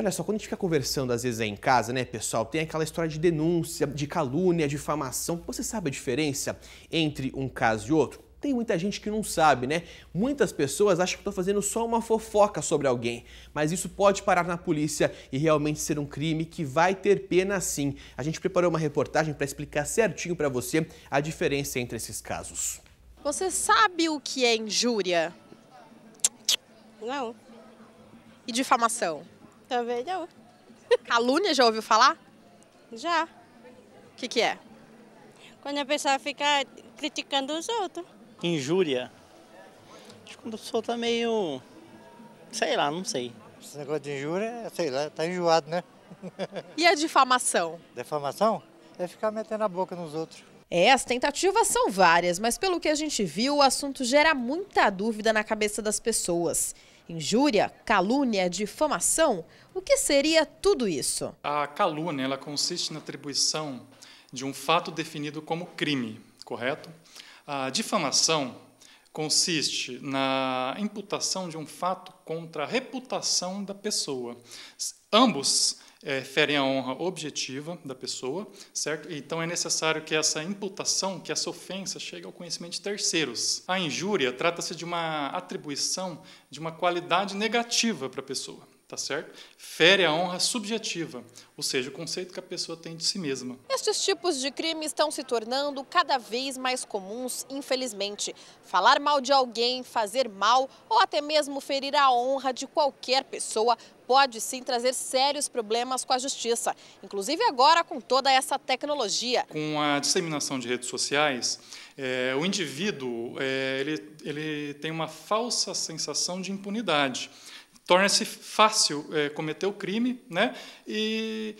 Olha só, quando a gente fica conversando às vezes aí em casa, né, pessoal, tem aquela história de denúncia, de calúnia, difamação. Você sabe a diferença entre um caso e outro? Tem muita gente que não sabe, né? Muitas pessoas acham que estão fazendo só uma fofoca sobre alguém, mas isso pode parar na polícia e realmente ser um crime que vai ter pena sim. A gente preparou uma reportagem para explicar certinho para você a diferença entre esses casos. Você sabe o que é injúria? Não. E difamação? Também não. Calúnia já ouviu falar? Já. O que, que é? Quando a pessoa fica criticando os outros. Injúria. Acho que quando a pessoa tá meio. sei lá, não sei. Esse negócio de injúria, sei lá, tá enjoado, né? E a difamação? Defamação? É ficar metendo a boca nos outros. É, as tentativas são várias, mas pelo que a gente viu, o assunto gera muita dúvida na cabeça das pessoas. Injúria, calúnia, difamação? O que seria tudo isso? A calúnia ela consiste na atribuição de um fato definido como crime, correto? A difamação consiste na imputação de um fato contra a reputação da pessoa. Ambos é, ferem a honra objetiva da pessoa, certo? Então é necessário que essa imputação, que essa ofensa chegue ao conhecimento de terceiros. A injúria trata-se de uma atribuição de uma qualidade negativa para a pessoa tá certo? Fere a honra subjetiva, ou seja, o conceito que a pessoa tem de si mesma. Estes tipos de crime estão se tornando cada vez mais comuns, infelizmente. Falar mal de alguém, fazer mal ou até mesmo ferir a honra de qualquer pessoa pode sim trazer sérios problemas com a justiça, inclusive agora com toda essa tecnologia. Com a disseminação de redes sociais, é, o indivíduo é, ele, ele tem uma falsa sensação de impunidade torna-se fácil é, cometer o crime, né? E,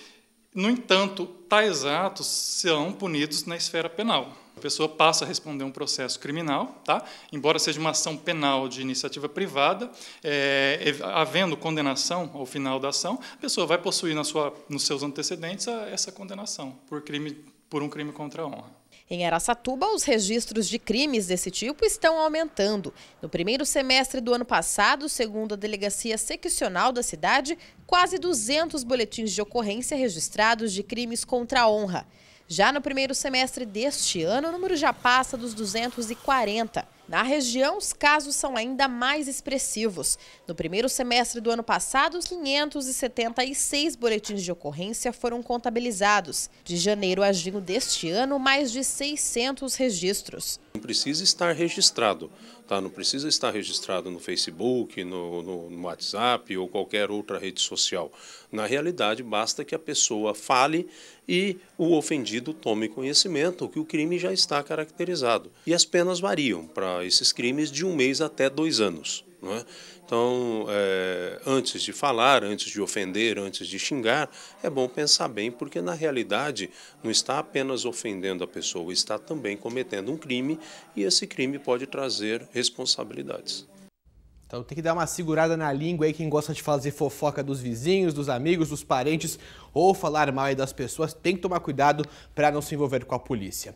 no entanto, tais atos são punidos na esfera penal. A pessoa passa a responder um processo criminal, tá? embora seja uma ação penal de iniciativa privada, é, é, havendo condenação ao final da ação, a pessoa vai possuir na sua, nos seus antecedentes a, essa condenação por, crime, por um crime contra a honra. Em Araçatuba, os registros de crimes desse tipo estão aumentando. No primeiro semestre do ano passado, segundo a delegacia seccional da cidade, quase 200 boletins de ocorrência registrados de crimes contra a honra. Já no primeiro semestre deste ano, o número já passa dos 240. Na região, os casos são ainda mais expressivos. No primeiro semestre do ano passado, 576 boletins de ocorrência foram contabilizados. De janeiro a junho deste ano, mais de 600 registros. Precisa estar registrado Tá? Não precisa estar registrado no Facebook, no, no, no WhatsApp ou qualquer outra rede social. Na realidade, basta que a pessoa fale e o ofendido tome conhecimento que o crime já está caracterizado. E as penas variam para esses crimes de um mês até dois anos. É? Então, é, antes de falar, antes de ofender, antes de xingar, é bom pensar bem, porque na realidade não está apenas ofendendo a pessoa, está também cometendo um crime e esse crime pode trazer responsabilidades. Então tem que dar uma segurada na língua aí quem gosta de fazer fofoca dos vizinhos, dos amigos, dos parentes ou falar mal das pessoas, tem que tomar cuidado para não se envolver com a polícia.